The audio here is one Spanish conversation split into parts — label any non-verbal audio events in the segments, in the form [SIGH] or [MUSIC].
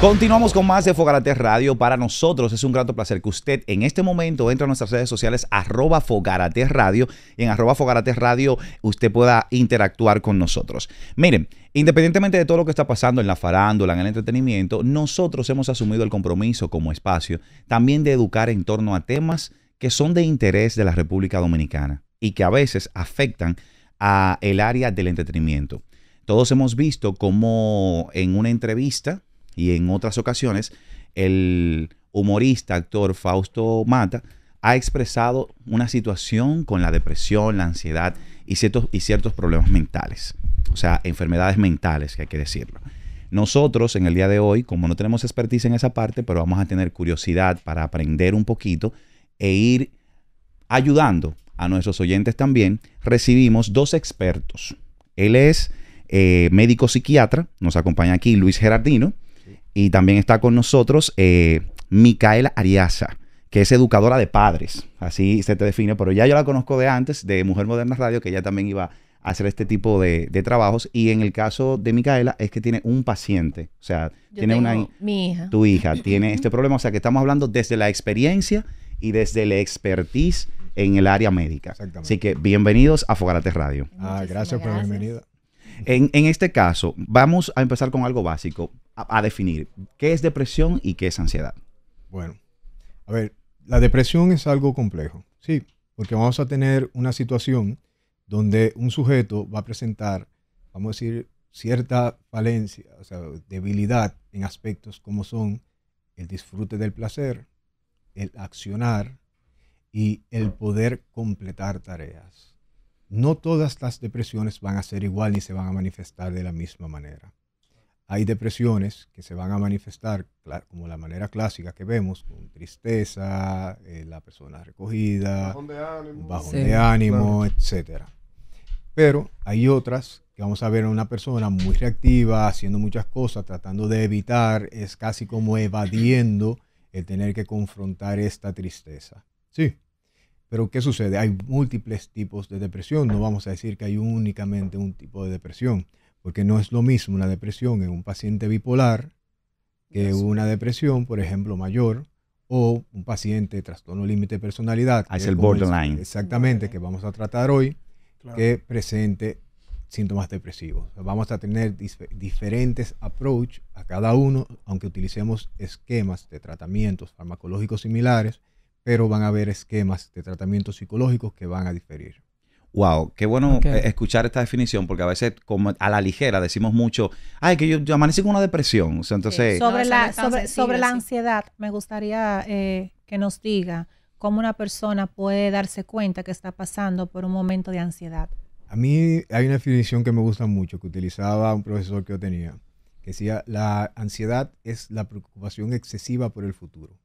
Continuamos con más de Fogarate Radio. Para nosotros es un grato placer que usted en este momento entre a nuestras redes sociales arroba Fogarate Radio y en arroba Fogarate Radio usted pueda interactuar con nosotros. Miren, independientemente de todo lo que está pasando en la farándula, en el entretenimiento, nosotros hemos asumido el compromiso como espacio también de educar en torno a temas que son de interés de la República Dominicana y que a veces afectan a el área del entretenimiento. Todos hemos visto cómo en una entrevista y en otras ocasiones, el humorista, actor Fausto Mata, ha expresado una situación con la depresión, la ansiedad y ciertos, y ciertos problemas mentales, o sea, enfermedades mentales, que hay que decirlo. Nosotros en el día de hoy, como no tenemos expertise en esa parte, pero vamos a tener curiosidad para aprender un poquito e ir ayudando a nuestros oyentes también, recibimos dos expertos. Él es eh, médico psiquiatra, nos acompaña aquí Luis Gerardino, y también está con nosotros eh, Micaela Ariaza, que es educadora de padres, así se te define, pero ya yo la conozco de antes, de Mujer Moderna Radio, que ella también iba a hacer este tipo de, trabajos. Y en el caso de Micaela es que tiene un paciente, o sea, tiene una... hija. Tu hija tiene este problema, o sea que estamos hablando desde la experiencia y desde la expertise en el área médica. Así que bienvenidos a Fogarate Radio. Ah, gracias por la bienvenida. En, en este caso, vamos a empezar con algo básico a, definir qué es depresión y qué es ansiedad. Bueno, a ver, la depresión es algo complejo, sí, porque vamos a tener una situación donde un sujeto va a presentar, vamos a decir, cierta falencia, o sea, debilidad en aspectos como son el disfrute del placer, el accionar y el poder completar tareas. No todas las depresiones van a ser igual ni se van a manifestar de la misma manera hay depresiones que se van a manifestar como la manera clásica que vemos, con tristeza, eh, la persona recogida, bajón de ánimo, bajón de ánimo etc. Pero hay otras que vamos a ver a una persona muy reactiva, haciendo muchas cosas, tratando de evitar, es casi como evadiendo el tener que confrontar esta tristeza. Sí. Pero ¿qué sucede? Hay múltiples tipos de depresión, no vamos a decir que hay únicamente un tipo de depresión porque no es lo mismo una depresión en un paciente bipolar que una depresión, por ejemplo, mayor, o un paciente de trastorno límite de personalidad. Ah, es el borderline. exactamente, que vamos a tratar hoy, que presente síntomas depresivos. vamos a tener diferentes approach a cada uno, aunque utilicemos esquemas de tratamientos farmacológicos similares, pero van a haber esquemas de tratamientos psicológicos que van a diferir. Wow, qué bueno eh, escuchar esta definición, porque a veces como a la ligera decimos mucho, ay, que yo, yo amanecí con una depresión. entonces, sobre, la, ansiedad, me gustaría eh, que nos diga cómo una persona puede darse cuenta que está pasando por un momento de ansiedad. A mí hay una definición que me gusta mucho, que utilizaba un profesor que yo tenía, que decía, la ansiedad es la preocupación excesiva por el futuro.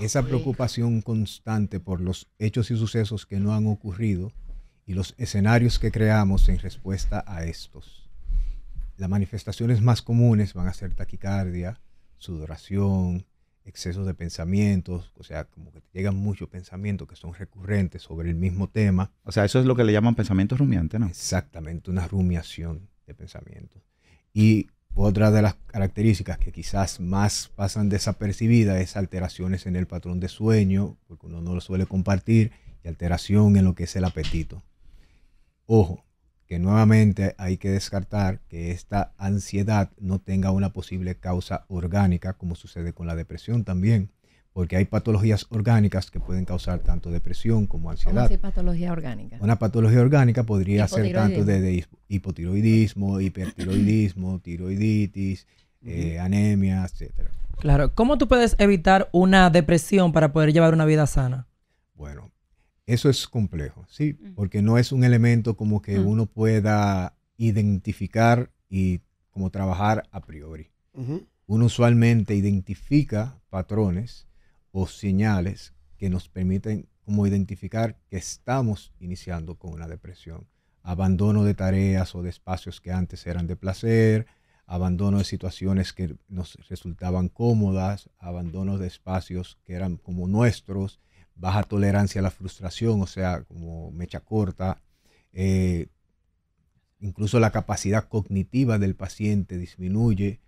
Esa preocupación constante por los hechos y sucesos que no han ocurrido y los escenarios que creamos en respuesta a estos. Las manifestaciones más comunes van a ser taquicardia, sudoración, exceso de pensamientos, o sea, como que te llegan muchos pensamientos que son recurrentes sobre el mismo tema. O sea, eso es lo que le llaman pensamientos rumiantes, ¿no? Exactamente, una rumiación de pensamientos. Y otra de las características que quizás más pasan desapercibidas es alteraciones en el patrón de sueño, porque uno no lo suele compartir, y alteración en lo que es el apetito. Ojo, que nuevamente hay que descartar que esta ansiedad no tenga una posible causa orgánica, como sucede con la depresión también, porque hay patologías orgánicas que pueden causar tanto depresión como ansiedad. ¿Cómo patología orgánica? Una patología orgánica podría ser tanto de, hipotiroidismo, hipertiroidismo, [CLEARS THROAT] tiroiditis, eh, anemia, etcétera. Claro, ¿cómo tú puedes evitar una depresión para poder llevar una vida sana? Bueno, eso es complejo, sí, porque no es un elemento como que mm. uno pueda identificar y como trabajar a priori. Uno usualmente identifica patrones o señales que nos permiten como identificar que estamos iniciando con una depresión. Abandono de tareas o de espacios que antes eran de placer, abandono de situaciones que nos resultaban cómodas, abandono de espacios que eran como nuestros, baja tolerancia a la frustración, o sea, como mecha corta, eh, incluso la capacidad cognitiva del paciente disminuye,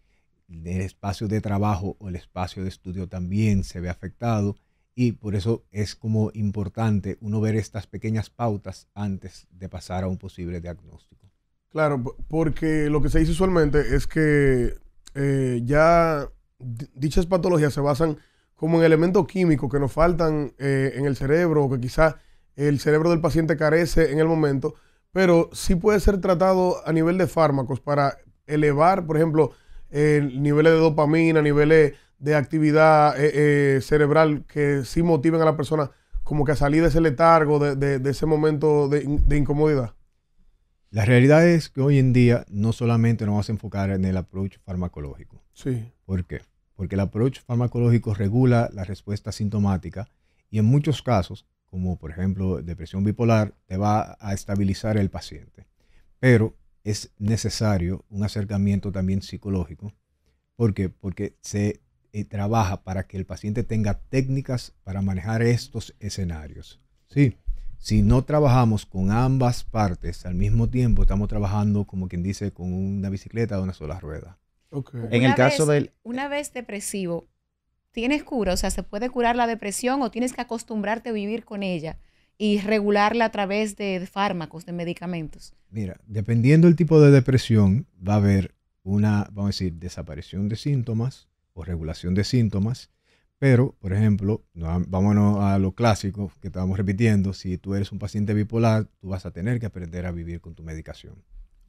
el espacio de trabajo o el espacio de estudio también se ve afectado y por eso es como importante uno ver estas pequeñas pautas antes de pasar a un posible diagnóstico. Claro, porque lo que se dice usualmente es que eh, ya dichas patologías se basan como en elementos químicos que nos faltan eh, en el cerebro o que quizás el cerebro del paciente carece en el momento, pero sí puede ser tratado a nivel de fármacos para elevar, por ejemplo, eh, niveles de dopamina, niveles de actividad eh, cerebral que sí motiven a la persona como que a salir de ese letargo, de, ese momento de, de incomodidad. La realidad es que hoy en día no solamente nos vamos a enfocar en el approach farmacológico. Sí. ¿Por qué? porque el approach farmacológico regula la respuesta sintomática y en muchos casos, como por ejemplo depresión bipolar, te va a estabilizar el paciente. Pero es necesario un acercamiento también psicológico. ¿Por Porque se eh, trabaja para que el paciente tenga técnicas para manejar estos escenarios. Sí, si no trabajamos con ambas partes al mismo tiempo, estamos trabajando, como quien dice, con una bicicleta de una sola rueda. En una el caso vez, del... Una vez depresivo, tienes cura, o sea, se puede curar la depresión o tienes que acostumbrarte a vivir con ella y regularla a través de fármacos, de medicamentos. Mira, dependiendo del tipo de depresión, va a haber una, vamos a decir, desaparición de síntomas o regulación de síntomas. Pero, por ejemplo, vámonos a lo clásico que estábamos repitiendo. Si tú eres un paciente bipolar, tú vas a tener que aprender a vivir con tu medicación.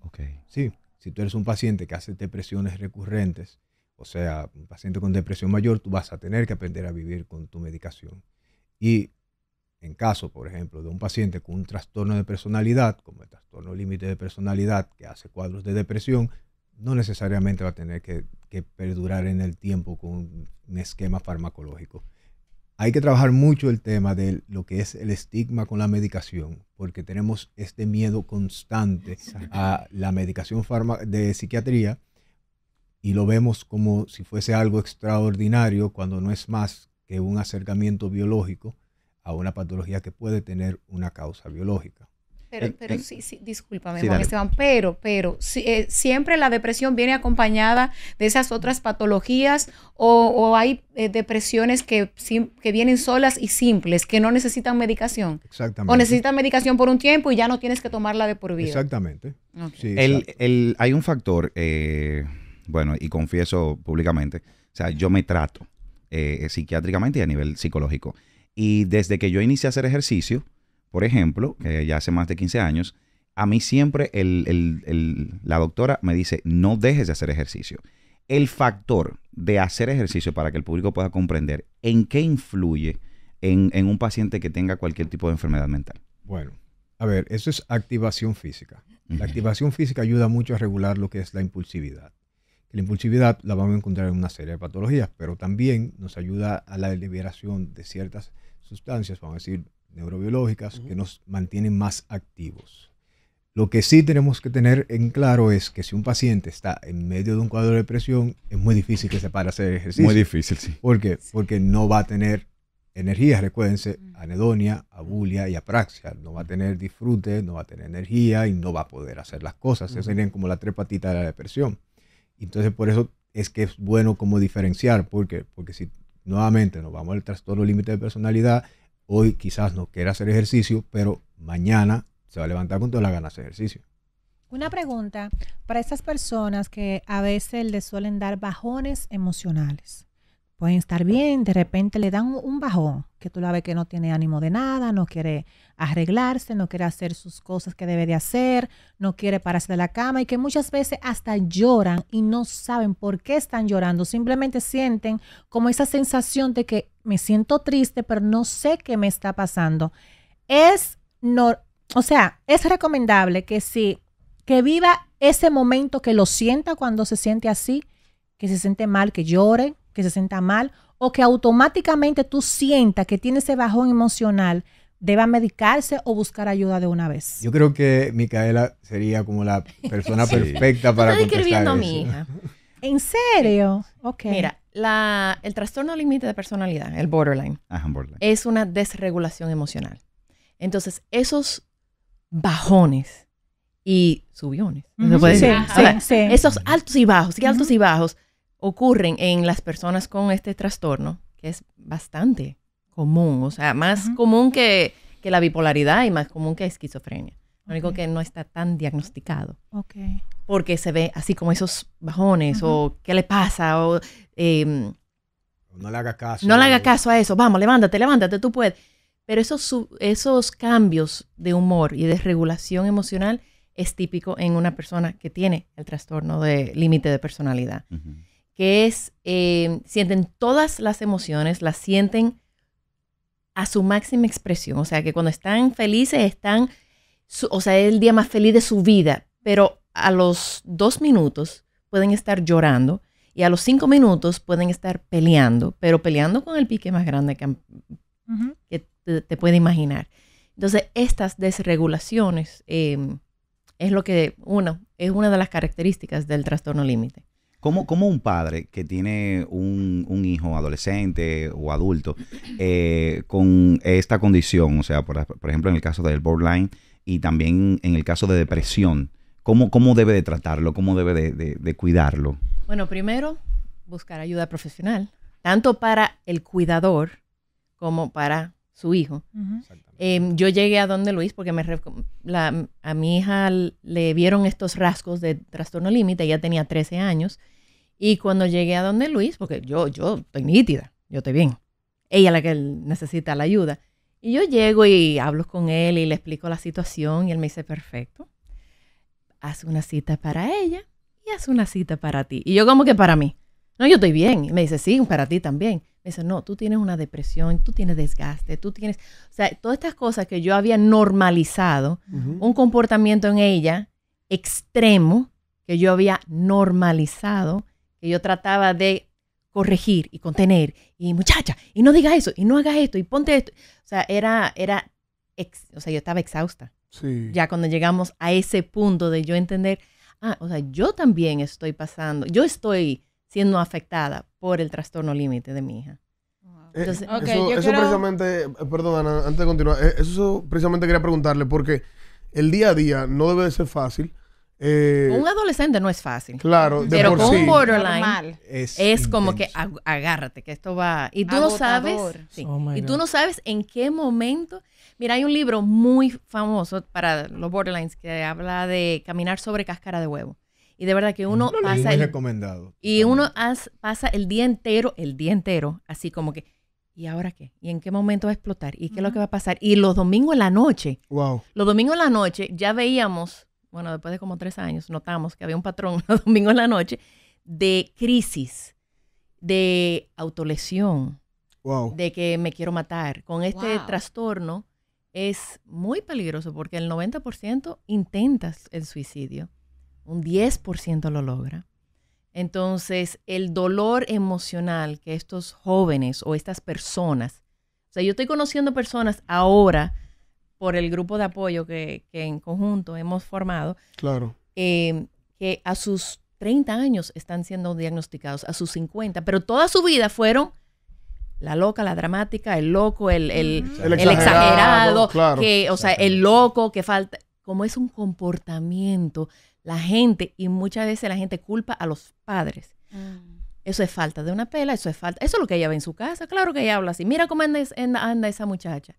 Ok. Sí. Si tú eres un paciente que hace depresiones recurrentes, o sea, un paciente con depresión mayor, tú vas a tener que aprender a vivir con tu medicación. Y en caso, por ejemplo, de un paciente con un trastorno de personalidad, como el trastorno límite de personalidad, que hace cuadros de depresión, no necesariamente va a tener que, que perdurar en el tiempo con un esquema farmacológico hay que trabajar mucho el tema de lo que es el estigma con la medicación, porque tenemos este miedo constante a la medicación de psiquiatría y lo vemos como si fuese algo extraordinario cuando no es más que un acercamiento biológico a una patología que puede tener una causa biológica. Eh, pero, pero sí, sí, discúlpame, Juan Esteban, pero, pero, si, siempre la depresión viene acompañada de esas otras patologías o, hay eh, depresiones que, vienen solas y simples, que no necesitan medicación. Exactamente. O necesitan medicación por un tiempo y ya no tienes que tomarla de por vida. Exactamente. hay un factor, eh, bueno, y confieso públicamente, o sea, yo me trato psiquiátricamente y a nivel psicológico. Y desde que yo inicié a hacer ejercicio, por ejemplo, que ya hace más de 15 años, a mí siempre la doctora me dice, no dejes de hacer ejercicio. El factor de hacer ejercicio para que el público pueda comprender en qué influye en, un paciente que tenga cualquier tipo de enfermedad mental. Bueno, a ver, eso es activación física. La activación física ayuda mucho a regular lo que es la impulsividad. La impulsividad la vamos a encontrar en una serie de patologías, pero también nos ayuda a la liberación de ciertas sustancias, vamos a decir, neurobiológicas que nos mantienen más activos. Lo que sí tenemos que tener en claro es que si un paciente está en medio de un cuadro de depresión, es muy difícil que se para a hacer ejercicio. Muy difícil, sí. ¿Por qué? Porque no va a tener energía, recuérdense, anedonia, abulia y apraxia. No va a tener disfrute, no va a tener energía y no va a poder hacer las cosas. Esas serían como las tres patitas de la depresión. Entonces, por eso es que es bueno como diferenciar. ¿Por qué? Porque si nuevamente nos vamos al trastorno límite de personalidad, hoy quizás no quiera hacer ejercicio, pero mañana se va a levantar con todas las ganas de ejercicio. Una pregunta para esas personas que a veces les suelen dar bajones emocionales pueden estar bien, de repente le dan un bajón, que tú la ves que no tiene ánimo de nada, no quiere arreglarse, no quiere hacer sus cosas que debe de hacer, no quiere pararse de la cama y que muchas veces hasta lloran y no saben por qué están llorando, simplemente sienten como esa sensación de que me siento triste, pero no sé qué me está pasando. Es no, o sea, es recomendable que si que viva ese momento que lo sienta cuando se siente así, que se siente mal, que llore, que se sienta mal o que automáticamente tú sientas que tiene ese bajón emocional, deba medicarse o buscar ayuda de una vez. Yo creo que Micaela sería como la persona perfecta para Estoy escribiendo a mi hija. [LAUGHS] ¿En serio? Mira, la, el trastorno límite de personalidad, el borderline, es una desregulación emocional. Entonces, esos bajones y subiones, ¿no puede Sí, sí. esos altos y bajos, y altos y bajos, ocurren en las personas con este trastorno, que es bastante común, o sea, más común que, la bipolaridad y más común que esquizofrenia. Lo único que no está tan diagnosticado. Ok. Porque se ve así como esos bajones o qué le pasa em, o... no le haga caso. No le haga caso a eso. Vamos, levántate, levántate, tú puedes. Pero esos, esos cambios de humor y de regulación emocional es típico en una persona que tiene el trastorno de límite de personalidad que es, eh, sienten todas las emociones, las sienten a su máxima expresión. O sea, que cuando están felices, están, o sea, es el día más feliz de su vida, pero a los dos minutos pueden estar llorando y a los cinco minutos pueden estar peleando, pero peleando con el pique más grande que, te, puedes puede imaginar. Entonces, estas desregulaciones em, es lo que, uno, es una de las características del trastorno límite. ¿Cómo, un padre que tiene un, hijo adolescente o adulto eh, con esta condición, o sea, por, ejemplo, en el caso del borderline y también en el caso de depresión, ¿cómo, cómo debe de tratarlo? ¿Cómo debe de, cuidarlo? Bueno, primero, buscar ayuda profesional, tanto para el cuidador como para su hijo. Em, yo llegué a donde Luis porque me, a mi hija le vieron estos rasgos de trastorno límite, ella tenía 13 años, y cuando llegué a donde Luis, porque yo, yo estoy nítida, yo estoy bien. Ella es la que necesita la ayuda. Y yo llego y hablo con él y le explico la situación y él me dice, perfecto, haz una cita para ella y haz una cita para ti. Y yo como que para mí, no, yo estoy bien. Y me dice, sí, para ti también. Me dice, no, tú tienes una depresión, tú tienes desgaste, tú tienes, o sea, todas estas cosas que yo había normalizado, un comportamiento en ella extremo que yo había normalizado yo trataba de corregir y contener y muchacha, y no diga eso, y no hagas esto, y ponte esto. O sea, era, era, o sea, yo estaba exhausta. Sí. Ya cuando llegamos a ese punto de yo entender, ah, o sea, yo también estoy pasando, yo estoy siendo afectada por el trastorno límite de mi hija. Eh, Entonces, eso, precisamente, eh, perdón antes de continuar, eh, eso precisamente quería preguntarle, porque el día a día no debe ser fácil eh, un adolescente no es fácil. Claro, pero con borderline es, como que agárrate, que esto va. Y tú no sabes. Oh y tú no sabes en qué momento. Mira, hay un libro muy famoso para los borderlines que habla de caminar sobre cáscara de huevo. Y de verdad que uno pasa. Y uno pasa el día entero, el día entero, así como que. ¿Y ahora qué? ¿Y en qué momento va a explotar? ¿Y qué es lo que va a pasar? Y los domingos en la noche. Wow. Los domingos en la noche ya veíamos bueno, después de como tres años, notamos que había un patrón [LAUGHS] los domingos en la noche de crisis, de autolesión, de que me quiero matar. Con este trastorno es muy peligroso porque el 90% intentas el suicidio, un 10% lo logra. Entonces, el dolor emocional que estos jóvenes o estas personas, o sea, yo estoy conociendo personas ahora por el grupo de apoyo que, en conjunto hemos formado. Claro. Em, que a sus 30 años están siendo diagnosticados, a sus 50, pero toda su vida fueron la loca, la dramática, el loco, el, exagerado, que, o sea, el loco que falta. Como es un comportamiento, la gente, y muchas veces la gente culpa a los padres. Mm. Eso es falta de una pela, eso es falta. Eso es lo que ella ve en su casa. Claro que ella habla así. Mira cómo anda esa muchacha.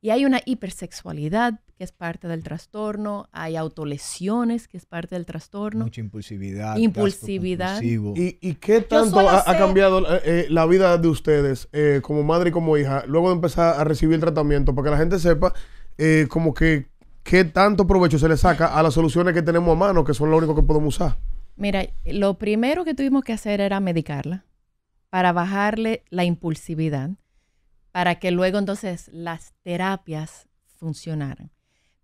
Y hay una hipersexualidad que es parte del trastorno, hay autolesiones que es parte del trastorno. Mucha impulsividad. Impulsividad. ¿Y, qué tanto ha, cambiado eh, eh, la vida de ustedes eh, como madre y como hija luego de empezar a recibir tratamiento? Para que la gente sepa como que qué tanto provecho se le saca a las soluciones que tenemos a mano, que son lo único que podemos usar. Mira, lo primero que tuvimos que hacer era medicarla para bajarle la impulsividad para que luego entonces las terapias funcionaran.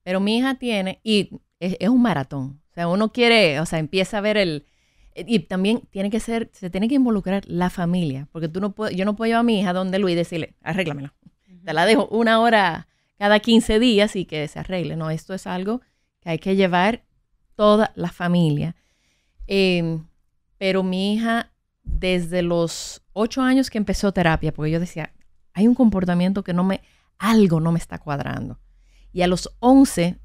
Pero mi hija tiene, y es, un maratón, o sea, uno quiere, o sea, empieza a ver el, y también tiene que ser, se tiene que involucrar la familia, porque tú no puedo, yo no puedo llevar a mi hija donde Luis y decirle, arréglamela. Te la dejo una hora cada 15 días y que se arregle. No, esto es algo que hay que llevar toda la familia. Em, pero mi hija, desde los ocho años que empezó terapia, porque yo decía, hay un comportamiento que no me, algo no me está cuadrando. Y a los 11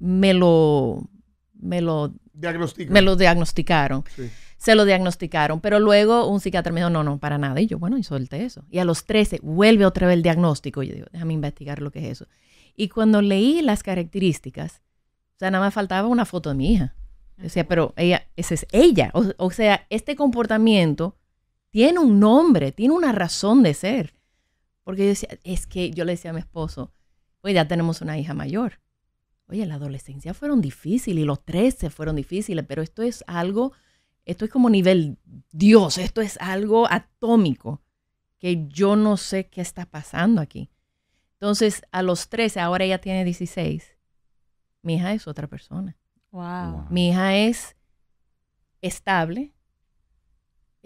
me lo, me lo, me lo diagnosticaron. Se lo diagnosticaron, pero luego un psiquiatra me dijo, no, no, para nada. Y yo, bueno, y solté eso. Y a los 13 vuelve otra vez el diagnóstico. Y yo digo, déjame investigar lo que es eso. Y cuando leí las características, o sea, nada más faltaba una foto de mi hija. O sea, pero ella, esa es ella. o sea, este comportamiento tiene un nombre, tiene una razón de ser. Porque yo decía, es que yo le decía a mi esposo, oye, ya tenemos una hija mayor. Oye, la adolescencia fueron difíciles y los 13 fueron difíciles, pero esto es algo, esto es como nivel Dios, esto es algo atómico que yo no sé qué está pasando aquí. Entonces, a los 13, ahora ella tiene 16, mi hija es otra persona. wow. Mi hija es estable,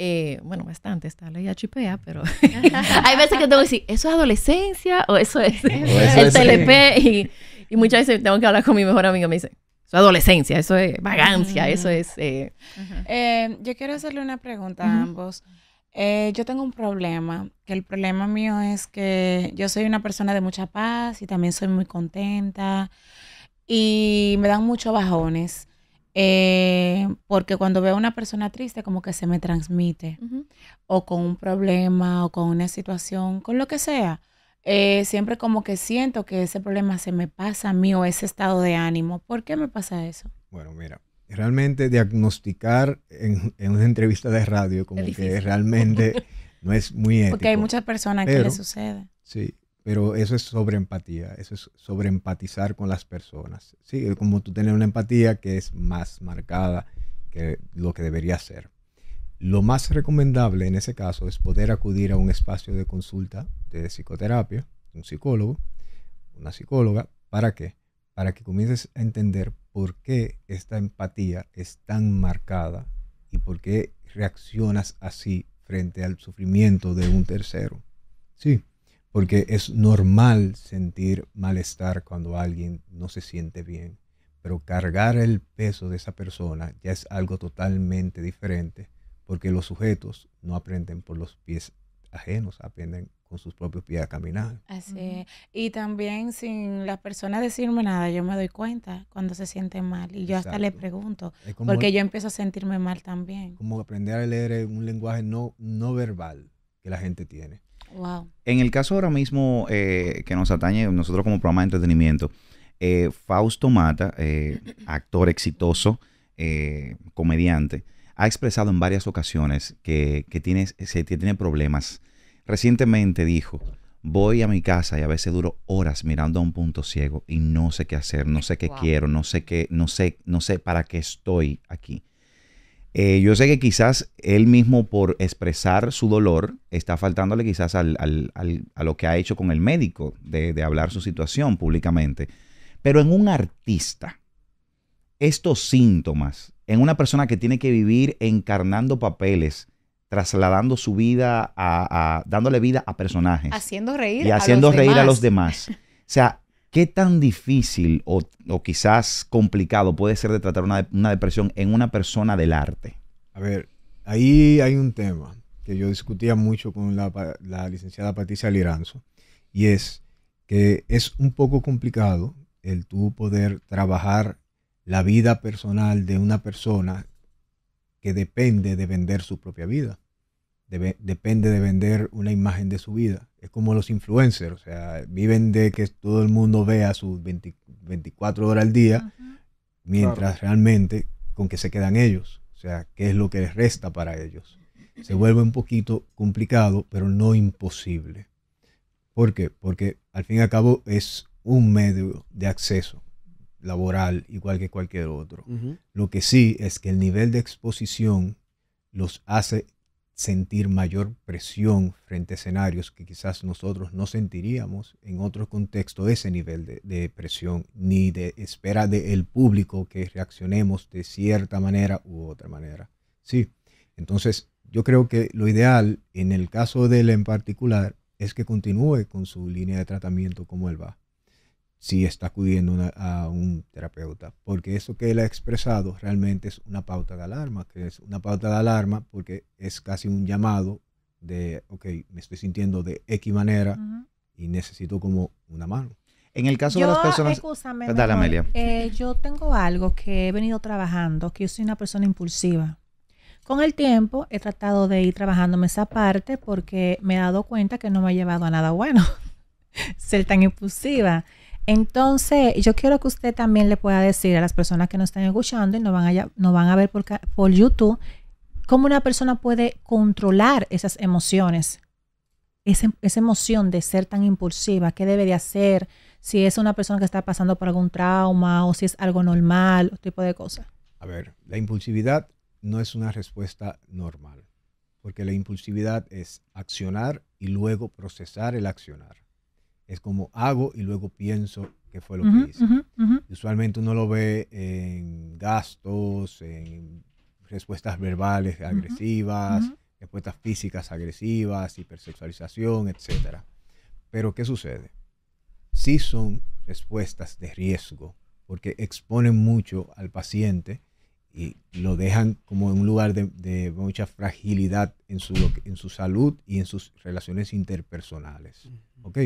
eh, bueno, bastante está la IHPA, pero [LAUGHS] hay veces que tengo que decir, ¿eso es adolescencia o eso es [LAUGHS] TLP? Y, muchas veces tengo que hablar con mi mejor amigo me dice, eso es adolescencia, eso es vagancia, eso es... Eh". Eh, yo quiero hacerle una pregunta a ambos. yo tengo un problema, que el problema mío es que yo soy una persona de mucha paz y también soy muy contenta y me dan muchos bajones. Eh, porque cuando veo a una persona triste, como que se me transmite, o con un problema, o con una situación, con lo que sea, eh, siempre como que siento que ese problema se me pasa a mí o ese estado de ánimo. ¿Por qué me pasa eso? Bueno, mira, realmente diagnosticar en, una entrevista de radio como que realmente [LAUGHS] no es muy ético. Porque hay muchas personas que le sucede. Sí, pero eso es sobre empatía, eso es sobre empatizar con las personas. Sí, como tú tienes una empatía que es más marcada que lo que debería ser. Lo más recomendable en ese caso es poder acudir a un espacio de consulta de psicoterapia, un psicólogo, una psicóloga. ¿Para qué? Para que comiences a entender por qué esta empatía es tan marcada y por qué reaccionas así frente al sufrimiento de un tercero. Sí, porque es normal sentir malestar cuando alguien no se siente bien, pero cargar el peso de esa persona ya es algo totalmente diferente, porque los sujetos no aprenden por los pies ajenos, aprenden con sus propios pies a caminar. Así es. Y también sin las personas decirme nada, yo me doy cuenta cuando se siente mal y yo hasta le pregunto, porque yo empiezo a sentirme mal también. Como aprender a leer un lenguaje no, no verbal que la gente tiene. En el caso ahora mismo eh, que nos atañe, nosotros como programa de entretenimiento, eh, Fausto Mata, eh, [CLEARS THROAT] actor exitoso, comediante, ha expresado en varias ocasiones que, tiene, se, tiene problemas. Recientemente dijo, voy a mi casa y a veces duro horas mirando a un punto ciego y no sé qué hacer, no sé qué quiero, no sé qué, no sé, no sé para qué estoy aquí. Eh, yo sé que quizás él mismo por expresar su dolor está faltándole quizás al, a lo que ha hecho con el médico de, de hablar su situación públicamente. Pero en un artista, estos síntomas, en una persona que tiene que vivir encarnando papeles, trasladando su vida a, dándole vida a personajes. Haciendo reír. Y haciendo reír a los demás. [LAUGHS] O sea, ¿Qué tan difícil o, quizás complicado puede ser de tratar una, depresión en una persona del arte? A ver, ahí hay un tema que yo discutía mucho con la, la licenciada Patricia Liranzo y es que es un poco complicado el tú poder trabajar la vida personal de una persona que depende de vender su propia vida depende de vender una imagen de su vida. Es como los influencers, o sea, viven de que todo el mundo vea sus 24 horas al día, mientras realmente con qué se quedan ellos, o sea, qué es lo que les resta para ellos. Se vuelve un poquito complicado, pero no imposible. ¿Por qué? Porque al fin y al cabo es un medio de acceso laboral igual que cualquier otro. Lo que sí es que el nivel de exposición los hace sentir mayor presión frente a escenarios que quizás nosotros no sentiríamos en otro contexto, ese nivel de, presión, ni de espera del público que reaccionemos de cierta manera u otra manera. Sí, entonces yo creo que lo ideal en el caso de él en particular es que continúe con su línea de tratamiento como él va si está acudiendo a un terapeuta, porque eso que él ha expresado realmente es una pauta de alarma, que es una pauta de alarma porque es casi un llamado de, ok, me estoy sintiendo de X manera y necesito como una mano. En el caso de las personas... dale, Amelia. Eh, yo tengo algo que he venido trabajando, que yo soy una persona impulsiva. Con el tiempo he tratado de ir trabajándome esa parte porque me he dado cuenta que no me ha llevado a nada bueno [LAUGHS] ser tan impulsiva. Entonces, yo quiero que usted también le pueda decir a las personas que nos están escuchando y nos van a, no van a ver por, por YouTube, cómo una persona puede controlar esas emociones, esa, emoción de ser tan impulsiva, qué debe de hacer, si es una persona que está pasando por algún trauma o si es algo normal, otro tipo de cosas. A ver, la impulsividad no es una respuesta normal, porque la impulsividad es accionar y luego procesar el accionar es como hago y luego pienso qué fue lo que hice. Usualmente uno lo ve en gastos, en respuestas verbales agresivas, respuestas físicas agresivas, hipersexualización, etc. Pero ¿qué sucede? Sí son respuestas de riesgo, porque exponen mucho al paciente y lo dejan como en un lugar de, mucha fragilidad en su, en su salud y en sus relaciones interpersonales. ¿Ok?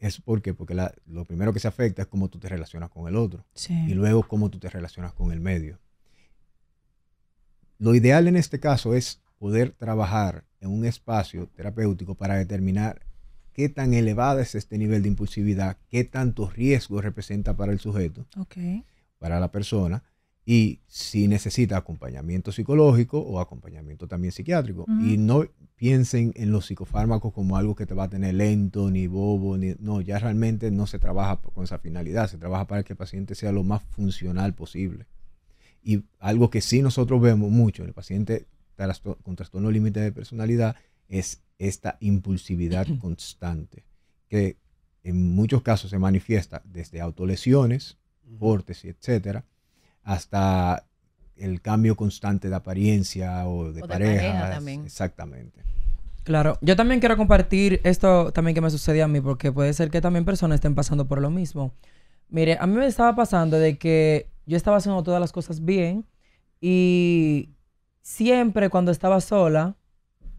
¿Es por qué? Porque lo primero que se afecta es cómo tú te relacionas con el otro y luego cómo tú te relacionas con el medio. Lo ideal en este caso es poder trabajar en un espacio terapéutico para determinar qué tan elevada es este nivel de impulsividad, qué tanto riesgo representa para el sujeto, para la persona, y si necesita acompañamiento psicológico o acompañamiento también psiquiátrico. Y no piensen en los psicofármacos como algo que te va a tener lento, ni bobo, ni, no, ya realmente no se trabaja con esa finalidad, se trabaja para que el paciente sea lo más funcional posible. Y algo que sí nosotros vemos mucho en el paciente con trastorno límite de personalidad es esta impulsividad [CLEARS THROAT] constante, que en muchos casos se manifiesta desde autolesiones, cortes y etcétera, hasta el cambio constante de apariencia o de, pareja. Exactamente. Claro, yo también quiero compartir esto también que me sucedió a mí, porque puede ser que también personas estén pasando por lo mismo. Mire, a mí me estaba pasando de que yo estaba haciendo todas las cosas bien y siempre cuando estaba sola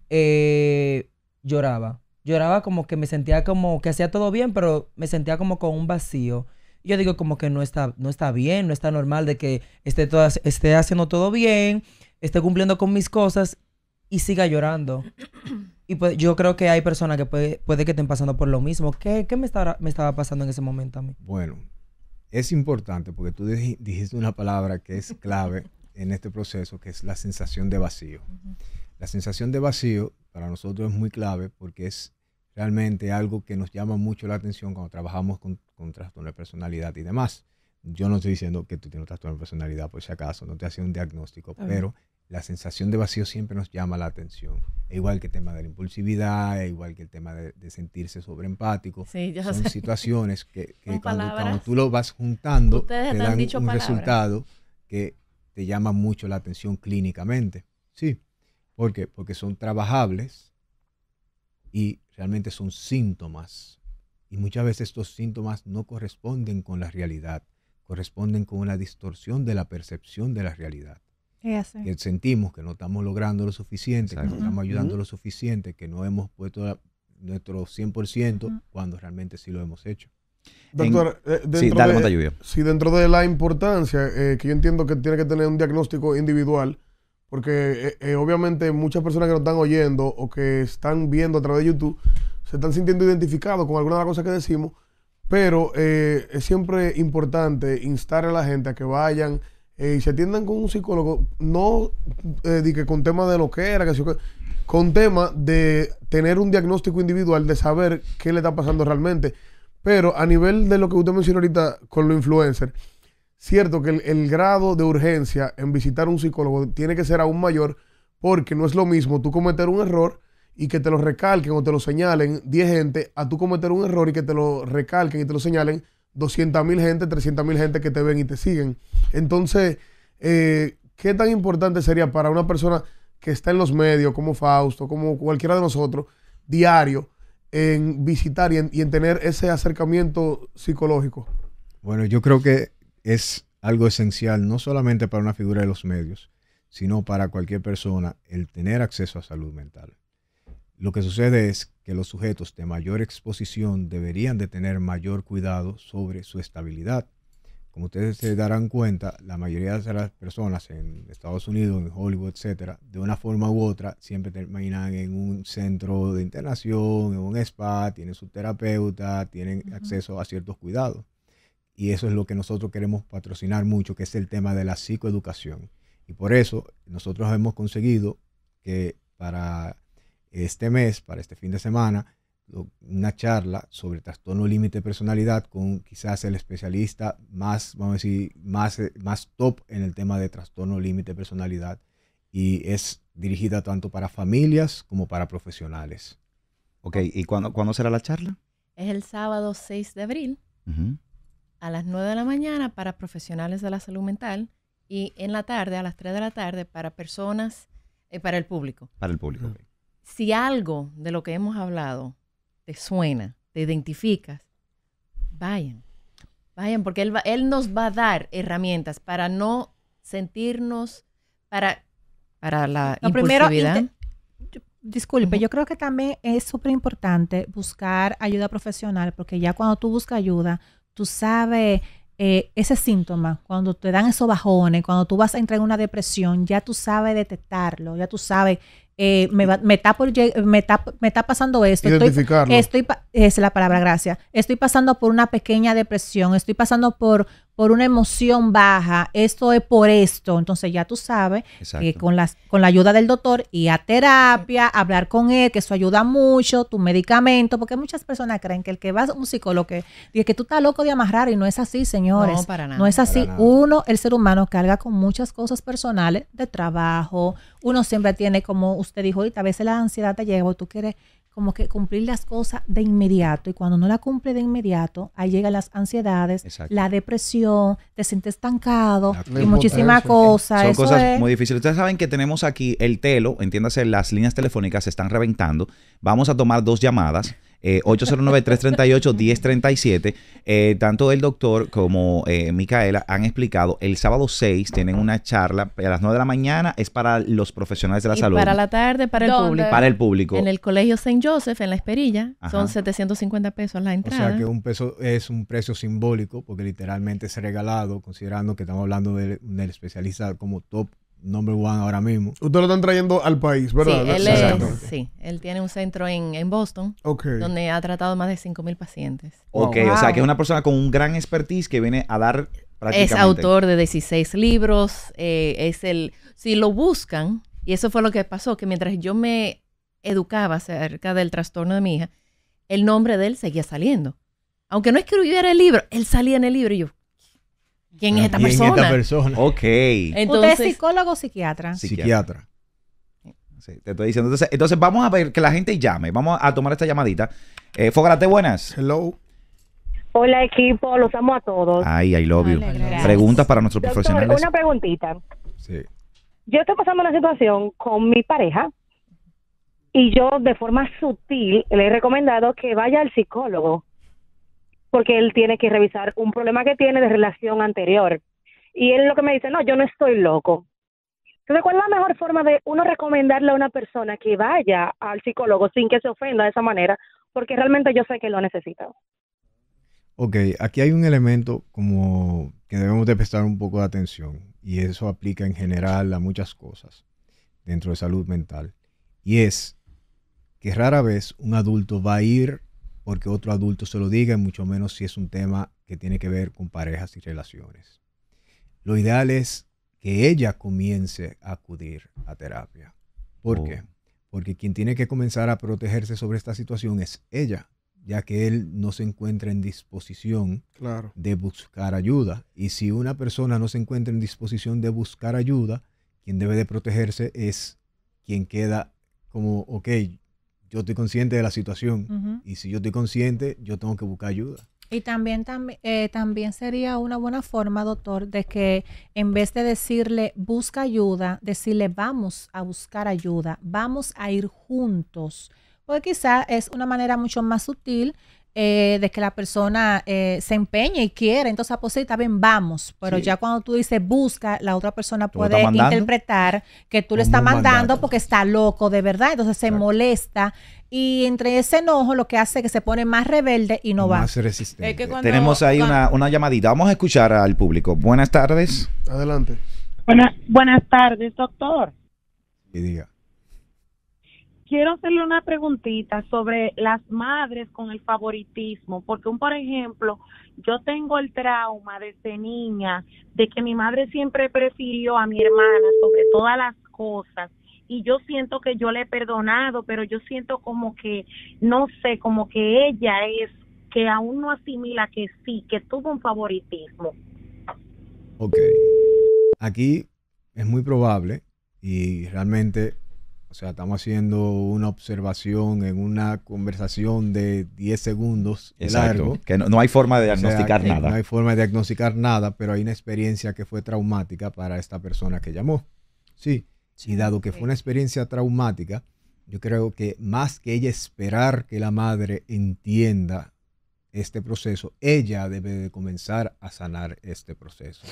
eh, lloraba. Lloraba como que me sentía como que hacía todo bien, pero me sentía como con un vacío. Yo digo como que no está, no está bien, no está normal de que esté, todas, esté haciendo todo bien, esté cumpliendo con mis cosas y siga llorando. [CLEARS THROAT] Y pues yo creo que hay personas que puede, puede que estén pasando por lo mismo. ¿Qué, me, estaba, me estaba pasando en ese momento a mí? Bueno, es importante porque tú dijiste una palabra que es clave en este proceso, que es la sensación de vacío. La sensación de vacío para nosotros es muy clave porque es realmente algo que nos llama mucho la atención cuando trabajamos con, trastorno de personalidad y demás. Yo no estoy diciendo que tú tienes un trastorno de personalidad por si acaso, no te hace un diagnóstico, pero la sensación de vacío siempre nos llama la atención. E igual que el tema de la impulsividad, e igual que el tema de, sentirse sobreempático. Sí, Son situaciones que, [LAUGHS] cuando, tú lo vas juntando, te dan un resultado que te llama mucho la atención clínicamente. Sí. ¿Por Porque son trabajables y realmente son síntomas. Y muchas veces estos síntomas no corresponden con la realidad, corresponden con una distorsión de la percepción de la realidad. sentimos que no estamos logrando lo suficiente, que no estamos ayudando lo suficiente, que no hemos puesto nuestro 100% cuando realmente sí lo hemos hecho. Doctor, dentro, eh, sí, de, dentro de la importancia, eh, que yo entiendo que tiene que tener un diagnóstico individual, porque eh, eh, obviamente muchas personas que nos están oyendo o que están viendo a través de YouTube se están sintiendo identificados con alguna de las cosas que decimos, pero eh, es siempre importante instar a la gente a que vayan y se atiendan con un psicólogo, no con temas de lo que era, que con temas de tener un diagnóstico individual, de saber qué le está pasando realmente. Pero a nivel de lo que usted mencionó ahorita con los influencers, cierto que el, grado de urgencia en visitar un psicólogo tiene que ser aún mayor porque no es lo mismo tú cometer un error y que te lo recalquen o te lo señalen 10 gente a tú cometer un error y que te lo recalquen y te lo señalen 200 mil gente, 300 mil gente que te ven y te siguen. Entonces, eh, ¿qué tan importante sería para una persona que está en los medios, como Fausto, como cualquiera de nosotros, diario, en visitar y en tener ese acercamiento psicológico? Bueno, yo creo que es algo esencial, no solamente para una figura de los medios, sino para cualquier persona, el tener acceso a salud mental. Lo que sucede es que los sujetos de mayor exposición deberían de tener mayor cuidado sobre su estabilidad. Como ustedes se darán cuenta, la mayoría de las personas en Estados Unidos, en Hollywood, etc., de una forma u otra, siempre terminan en un centro de internación, en un spa, tienen su terapeuta, tienen acceso a ciertos cuidados y eso es lo que nosotros queremos patrocinar mucho, que es el tema de la psicoeducación. Y por eso nosotros hemos conseguido que para este mes, para este fin de semana, una charla sobre trastorno límite de personalidad con quizás el especialista más, vamos a decir, más, más top en el tema de trastorno límite de personalidad y es dirigida tanto para familias como para profesionales. Ok, ¿y cuándo, será la charla? Es el sábado 6 de abril a las 9 de la mañana para profesionales de la salud mental y en la tarde, a las 3 de la tarde, para personas, eh, para el público. Para el público. Si algo de lo que hemos hablado te suena, te identificas, vayan. Vayan, porque él, va, él nos va a dar herramientas para no sentirnos, para, para la lo impulsividad. Disculpe, yo creo que también es súper importante buscar ayuda profesional, porque ya cuando tú buscas ayuda, tú sabes eh, ese síntoma, cuando te dan esos bajones, cuando tú vas a entrar en una depresión, ya tú sabes detectarlo, ya tú sabes, eh, me, me, está me, está, me, está pasando esto. Identificarlo. Estoy, es la palabra, gracias. Estoy pasando por una pequeña depresión, estoy pasando por por una emoción baja, esto es por esto. Entonces ya tú sabes que con, las, con la ayuda del doctor y a terapia, hablar con él, que eso ayuda mucho, tu medicamento, porque muchas personas creen que el que va a un psicólogo que dice que tú estás loco de amarrar y no es así, señores. No, para nada. No es así. Uno, el ser humano carga con muchas cosas personales de trabajo. Uno siempre tiene, como usted dijo ahorita, a veces la ansiedad te lleva, tú quieres como que cumplir las cosas de inmediato y cuando no la cumple de inmediato, ahí llegan las ansiedades, la depresión, te sientes estancado y muchísimas cosas. Son cosas muy difíciles. Ustedes saben que tenemos aquí el telo, entiéndase, las líneas telefónicas se están reventando. Vamos a tomar dos llamadas. 809-338-1037. Eh, eh, tanto el doctor como eh, Micaela han explicado, el sábado 6 tienen una charla a las 9 de la mañana, es para los profesionales de la salud. Para la tarde, para el público. Para el público. En el Colegio Saint Joseph, en La Esperilla, son 750 pesos la entrada. O sea que un peso es un precio simbólico porque literalmente es regalado, considerando que estamos hablando del especialista como top Nombre one ahora mismo. Usted lo están trayendo al país, ¿verdad? Sí, él, sí, él tiene un centro en, Boston donde ha tratado más de 5.000 pacientes. Ok, o sea que es una persona con un gran expertise que viene a dar prácticamente... Es autor de 16 libros, eh, es el... Si lo buscan, y eso fue lo que pasó, que mientras yo me educaba acerca del trastorno de mi hija, el nombre de él seguía saliendo. Aunque no escribiera el libro, él salía en el libro y yo, ¿Quién es esta ¿Quién persona? esta persona? Ok. Entonces, ¿Usted es psicólogo o psiquiatra? Psiquiatra. Sí, te estoy diciendo. Entonces, vamos a ver que la gente llame. Vamos a tomar esta llamadita. Eh, Fogarate, buenas. Hello. Hola, equipo. Los amo a todos. Ay, I love you. Preguntas para nuestros Doctor, profesionales. Una preguntita. Sí. Yo estoy pasando una situación con mi pareja y yo, de forma sutil, le he recomendado que vaya al psicólogo porque él tiene que revisar un problema que tiene de relación anterior. Y él lo que me dice, no, yo no estoy loco. Entonces, ¿cuál es la mejor forma de uno recomendarle a una persona que vaya al psicólogo sin que se ofenda de esa manera? Porque realmente yo sé que lo necesita. Ok, aquí hay un elemento como que debemos de prestar un poco de atención y eso aplica en general a muchas cosas dentro de salud mental. Y es que rara vez un adulto va a ir porque otro adulto se lo diga, y mucho menos si es un tema que tiene que ver con parejas y relaciones. Lo ideal es que ella comience a acudir a terapia. ¿Por qué? Oh. Porque quien tiene que comenzar a protegerse sobre esta situación es ella, ya que él no se encuentra en disposición de buscar ayuda. Y si una persona no se encuentra en disposición de buscar ayuda, quien debe de protegerse es quien queda como, ok, yo estoy consciente de la situación. Y si yo estoy consciente, yo tengo que buscar ayuda. Y también, eh, también sería una buena forma, doctor, de que en vez de decirle busca ayuda, decirle vamos a buscar ayuda, vamos a ir juntos. Porque quizá es una manera mucho más sutil eh, de que la persona eh, se empeña y quiere, entonces a ah, pues, bien, vamos. Pero ya cuando tú dices busca, la otra persona puede interpretar que tú le estás mandando porque está loco de verdad, entonces se molesta y entre ese enojo lo que hace es que se pone más rebelde y no va. Tenemos ahí una, llamadita, vamos a escuchar al público. Buenas tardes. Adelante. buenas tardes, doctor. Y diga quiero hacerle una preguntita sobre las madres con el favoritismo, porque un por ejemplo, yo tengo el trauma desde niña de que mi madre siempre prefirió a mi hermana sobre todas las cosas y yo siento que yo le he perdonado, pero yo siento como que no sé, como que ella es que aún no asimila que sí, que tuvo un favoritismo. Ok. Aquí es muy probable y realmente o sea, estamos haciendo una observación en una conversación de 10 segundos. Exacto. Que no, hay forma de diagnosticar eh, nada. No hay forma de diagnosticar nada, pero hay una experiencia que fue traumática para esta persona que llamó. Sí. Y dado que fue una experiencia traumática, yo creo que más que ella esperar que la madre entienda este proceso, ella debe de comenzar a sanar este proceso.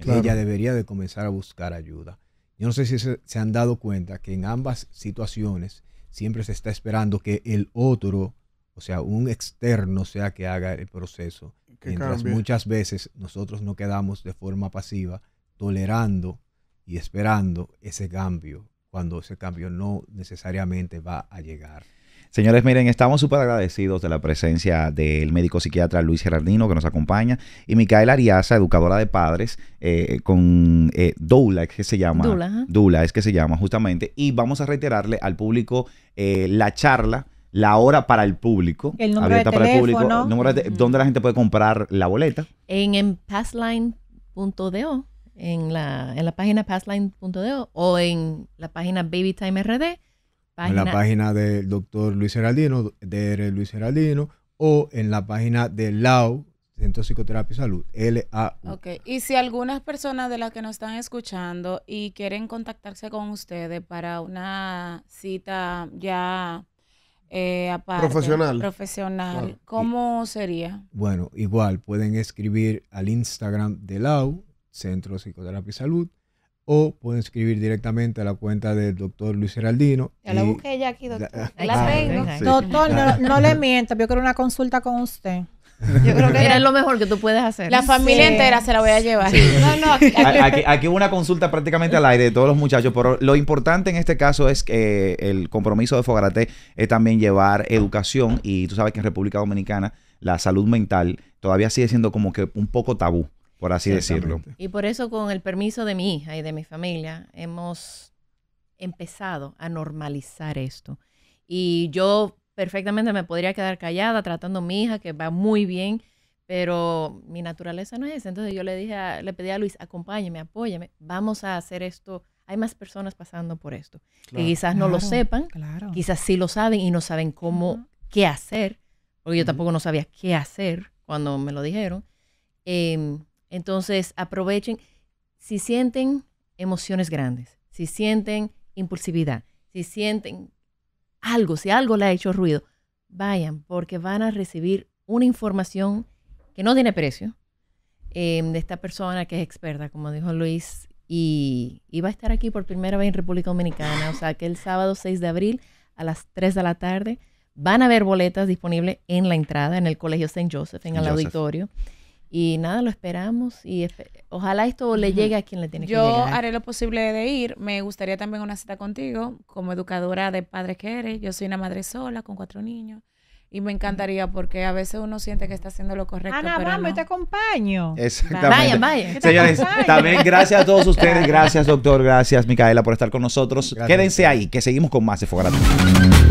Ella debería de comenzar a buscar ayuda. Yo no sé si se, han dado cuenta que en ambas situaciones siempre se está esperando que el otro, o sea, un externo sea que haga el proceso. mientras muchas veces nosotros no quedamos de forma pasiva tolerando y esperando ese cambio, cuando ese cambio no necesariamente va a llegar. Señores, miren, estamos súper agradecidos de la presencia del médico psiquiatra Luis Gerardino que nos acompaña y Micaela Ariaza, educadora de padres, eh, con eh, Doula, es que se llama. Doula. es que se llama justamente. Y vamos a reiterarle al público eh, la charla la hora para el público. El número abierta de para el público. ¿Dónde la gente puede comprar la boleta? En, en passline.do, en la, en la página passline.do o en la página babytime.rd en la página del doctor Luis Heraldino, DR Luis Heraldino, o en la página de LAU, Centro Psicoterapia y Salud, LAU. Ok, y si algunas personas de las que nos están escuchando y quieren contactarse con ustedes para una cita ya eh, aparte, profesional, profesional ¿cómo sería? Bueno, igual pueden escribir al Instagram de LAU, Centro Psicoterapia y Salud, o pueden escribir directamente a la cuenta del doctor Luis Heraldino. Ya la busqué ya aquí, doctor. La, ah, tengo. Doctor, no, ah. le mientas, yo quiero una consulta con usted. Yo creo que era lo mejor que tú puedes hacer. La familia entera se la voy a llevar. No, no, aquí, hubo una consulta prácticamente al aire de todos los muchachos, pero lo importante en este caso es que eh, el compromiso de Fogarate es también llevar educación y tú sabes que en República Dominicana la salud mental todavía sigue siendo como que un poco tabú por así decirlo. Y por eso, con el permiso de mi hija y de mi familia, hemos empezado a normalizar esto. Y yo perfectamente me podría quedar callada tratando a mi hija, que va muy bien, pero mi naturaleza no es esa. Entonces yo le dije, le pedí a Luis, acompáñeme, apóyame, vamos a hacer esto. Hay más personas pasando por esto, que quizás no lo sepan, quizás sí lo saben y no saben cómo, qué hacer, porque yo tampoco no sabía qué hacer cuando me lo dijeron. Em, entonces, aprovechen, si sienten emociones grandes, si sienten impulsividad, si sienten algo, si algo le ha hecho ruido, vayan porque van a recibir una información que no tiene precio em, de esta persona que es experta, como dijo Luis, y, va a estar aquí por primera vez en República Dominicana, o sea que el sábado 6 de abril a las 3 de la tarde van a haber boletas disponibles en la entrada, en el Colegio St. Joseph, en el auditorio. Y nada, lo esperamos y ojalá esto le llegue a quien le tiene que llegar. Yo haré lo posible de ir. Me gustaría también una cita contigo como educadora de padres que eres. Yo soy una madre sola con cuatro niños. Y me encantaría porque a veces uno siente que está haciendo lo correcto. Ana, pero vamos, te acompaño. Exactamente. Vaya, vaya. Señores, también gracias a todos ustedes. [LAUGHS] Gracias, doctor. Gracias, Micaela, por estar con nosotros. Quédense ahí, que seguimos con más de